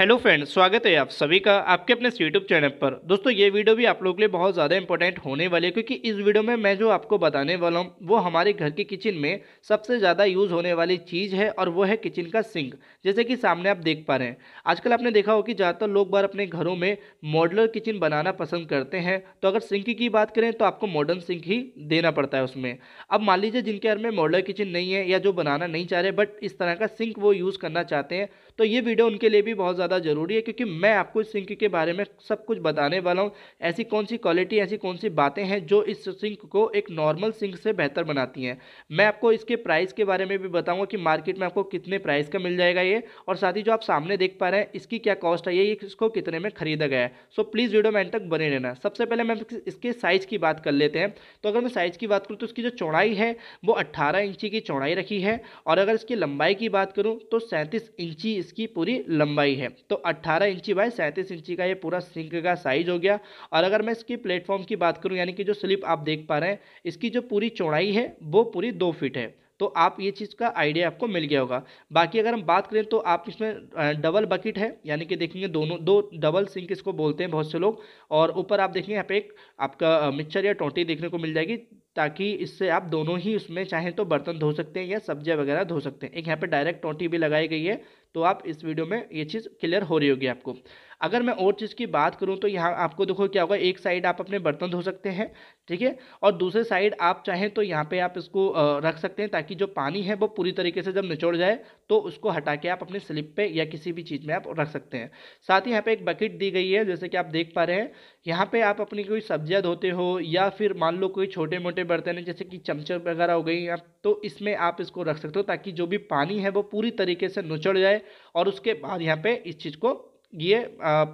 hello friend स्वागत है आप सभी का आपके अपने यूट्यूब चैनल पर दोस्तों ये वीडियो भी आप लोगों के लिए बहुत ज़्यादा इंपॉर्टेंट होने वाली है क्योंकि इस वीडियो में मैं जो आपको बताने वाला हूँ वो हमारे घर के किचन में सबसे ज़्यादा यूज़ होने वाली चीज़ है और वो है किचन का सिंक जैसे कि सामने आप देख पा रहे हैं आजकल आपने देखा हो कि ज़्यादातर लोग बार अपने घरों में मॉडलर किचन बनाना पसंद करते हैं तो अगर सिंक की बात करें तो आपको मॉडर्न सिंक ही देना पड़ता है उसमें अब मान लीजिए जिनके घर में मॉडलर किचन नहीं है या जो बनाना नहीं चाह रहे बट इस तरह का सिंक वो यूज़ करना चाहते हैं तो ये वीडियो उनके लिए भी बहुत ज़्यादा ज़्यादा ज़रूरी है क्योंकि मैं आपको इस सिंक के बारे में सब कुछ बताने वाला हूँ ऐसी कौन सी क्वालिटी ऐसी कौन सी बातें हैं जो इस सिंक को एक नॉर्मल सिंक से बेहतर बनाती हैं मैं आपको इसके प्राइस के बारे में भी बताऊँगा कि मार्केट में आपको कितने प्राइस का मिल जाएगा ये और साथ ही जो आप सामने देख पा रहे हैं इसकी क्या कॉस्ट है ये इसको कितने में खरीदा गया है सो प्लीज़ वीडियो में तक बने रहना सबसे पहले मैं इसके साइज़ की बात कर लेते हैं तो अगर मैं साइज़ की बात करूँ तो इसकी जो चौड़ाई है वो अट्ठारह इंची की चौड़ाई रखी है और अगर इसकी लंबाई की बात करूँ तो सैंतीस इंची इसकी पूरी लंबाई है तो 18 इंची बाय 37 इंची का ये पूरा सिंक का साइज हो गया और अगर मैं इसकी प्लेटफॉर्म की बात करूँ यानी कि जो स्लिप आप देख पा रहे हैं इसकी जो पूरी चौड़ाई है वो पूरी दो फिट है तो आप ये चीज़ का आइडिया आपको मिल गया होगा बाकी अगर हम बात करें तो आप इसमें डबल बकेट है यानी कि देखेंगे दोनों दो डबल सिंक इसको बोलते हैं बहुत से लोग और ऊपर आप देखेंगे यहाँ पे एक आपका मिक्सर या टोटी देखने को मिल जाएगी ताकि इससे आप दोनों ही उसमें चाहें तो बर्तन धो सकते हैं या सब्जियाँ वगैरह धो सकते हैं एक यहाँ पर डायरेक्ट टोटी भी लगाई गई है तो आप इस वीडियो में ये चीज़ क्लियर हो रही होगी आपको अगर मैं और चीज़ की बात करूँ तो यहाँ आपको देखो क्या होगा एक साइड आप अपने बर्तन धो सकते हैं ठीक है और दूसरे साइड आप चाहें तो यहाँ पे आप इसको रख सकते हैं ताकि जो पानी है वो पूरी तरीके से जब निचोड़ जाए तो उसको हटा के आप अपने स्लिप पे या किसी भी चीज़ में आप रख सकते हैं साथ ही यहाँ पे एक बकेट दी गई है जैसे कि आप देख पा रहे हैं यहाँ पे आप अपनी कोई सब्जियाँ धोते हो या फिर मान लो कोई छोटे मोटे बर्तन है जैसे कि चमचे वगैरह हो गई आप तो इसमें आप इसको रख सकते हो ताकि जो भी पानी है वो पूरी तरीके से नुचड़ जाए और उसके बाद यहाँ पर इस चीज़ को ये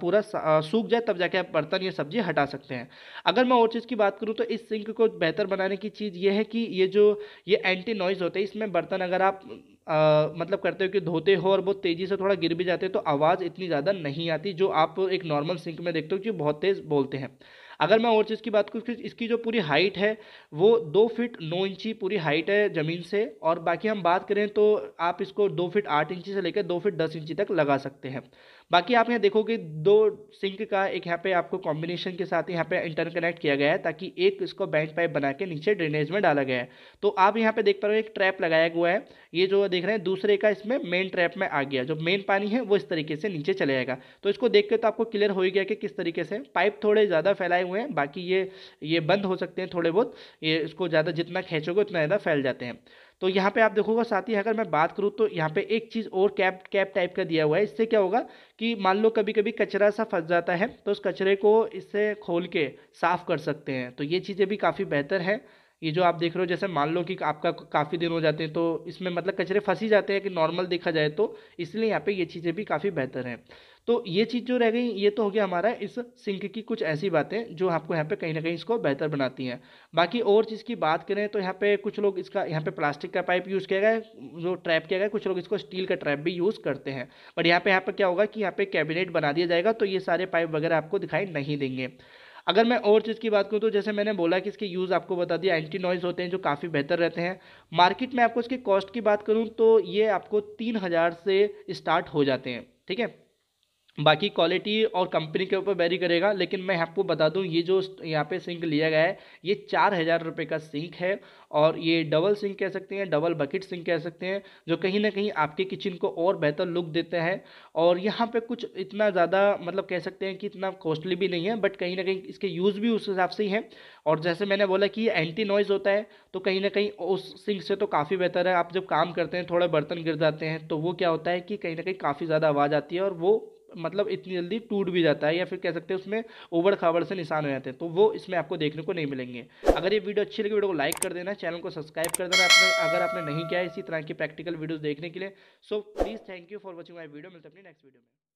पूरा सूख जाए तब जाके आप बर्तन या सब्जी हटा सकते हैं अगर मैं और चीज़ की बात करूँ तो इस सिंक को बेहतर बनाने की चीज़ ये है कि ये जो ये एंटी नॉइज़ होता है इसमें बर्तन अगर आप आ, मतलब करते हो कि धोते हो और बहुत तेज़ी से थोड़ा गिर भी जाते हो तो आवाज़ इतनी ज़्यादा नहीं आती जो आप एक नॉर्मल सिंक में देखते हो कि बहुत तेज़ बोलते हैं अगर मैं और चीज़ की बात करूँ इसकी जो पूरी हाइट है वो दो फिट नौ इंची पूरी हाइट है ज़मीन से और बाकी हम बात करें तो आप इसको दो फिट आठ इंची से लेकर दो फिट दस इंची तक लगा सकते हैं बाकी आप यहाँ देखोगे दो सिंक का एक यहाँ पे आपको कॉम्बिनेशन के साथ यहाँ पे इंटरकनेक्ट किया गया है ताकि एक इसको बैंड पाइप बना के नीचे ड्रेनेज में डाला गया है तो आप यहाँ पे देख पा रहे हो एक ट्रैप लगाया हुआ है ये जो देख रहे हैं दूसरे का इसमें मेन ट्रैप में आ गया जो मेन पानी है वो इस तरीके से नीचे चले जाएगा तो इसको देख के तो आपको क्लियर हो ही गया कि किस तरीके से पाइप थोड़े ज़्यादा फैलाए हुए हैं बाकी ये ये बंद हो सकते हैं थोड़े बहुत ये इसको ज़्यादा जितना खींचोगे उतना ज़्यादा फैल जाते हैं तो यहाँ पे आप देखोगे साथ ही अगर मैं बात करूँ तो यहाँ पे एक चीज़ और कैप कैप टाइप का दिया हुआ है इससे क्या होगा कि मान लो कभी कभी कचरा सा फंस जाता है तो उस कचरे को इससे खोल के साफ़ कर सकते हैं तो ये चीज़ें भी काफ़ी बेहतर है ये जो आप देख रहे हो जैसे मान लो कि आपका काफ़ी दिन हो जाते हैं तो इसमें मतलब कचरे फंस ही जाते हैं कि नॉर्मल देखा जाए तो इसलिए यहाँ पे ये चीज़ें भी काफ़ी बेहतर हैं तो ये चीज़ जो रह गई ये तो हो गया हमारा इस सिंक की कुछ ऐसी बातें जो आपको यहाँ पे कहीं ना कहीं इसको बेहतर बनाती हैं बाकी और चीज़ की बात करें तो यहाँ पे कुछ लोग इसका यहाँ पे प्लास्टिक का पाइप यूज़ किया गया है जो ट्रैप किया गया कुछ लोग इसको स्टील का ट्रैप भी यूज़ करते हैं बट यहाँ पर यहाँ पर क्या होगा कि यहाँ पे कैबिनेट बना दिया जाएगा तो ये सारे पाइप वगैरह आपको दिखाई नहीं देंगे अगर मैं और चीज़ की बात करूँ तो जैसे मैंने बोला कि इसके यूज़ आपको बता दिया एंटी नॉइज़ होते हैं जो काफ़ी बेहतर रहते हैं मार्केट में आपको इसकी कॉस्ट की बात करूँ तो ये आपको तीन हज़ार से स्टार्ट हो जाते हैं ठीक है बाकी क्वालिटी और कंपनी के ऊपर वेरी करेगा लेकिन मैं आपको बता दूं ये जो यहाँ पे सिंक लिया गया है ये चार हज़ार रुपये का सिंक है और ये डबल सिंक कह सकते हैं डबल बकेट सिंक कह सकते हैं जो कहीं ना कहीं आपके किचन को और बेहतर लुक देते हैं और यहाँ पे कुछ इतना ज़्यादा मतलब कह सकते हैं कि इतना कॉस्टली भी नहीं है बट कहीं ना कहीं इसके यूज़ भी उस हिसाब से ही हैं और जैसे मैंने बोला कि ये एंटी नॉइज़ होता है तो कहीं ना कहीं उस सिंक से तो काफ़ी बेहतर है आप जब काम करते हैं थोड़े बर्तन गिर जाते हैं तो वो क्या होता है कि कहीं ना कहीं काफ़ी ज़्यादा आवाज़ आती है और वो मतलब इतनी जल्दी टूट भी जाता है या फिर कह सकते हैं उसमें ओवर खावर से निशान हो जाते हैं तो वो इसमें आपको देखने को नहीं मिलेंगे अगर ये वीडियो अच्छी लगी वीडियो को तो लाइक कर देना चैनल को सब्सक्राइब कर देना आपने अगर आपने नहीं किया इसी तरह की प्रैक्टिकल वीडियोज़ देखने के लिए so please thank you for watching my video मिलते अपनी नेक्स्ट वीडियो में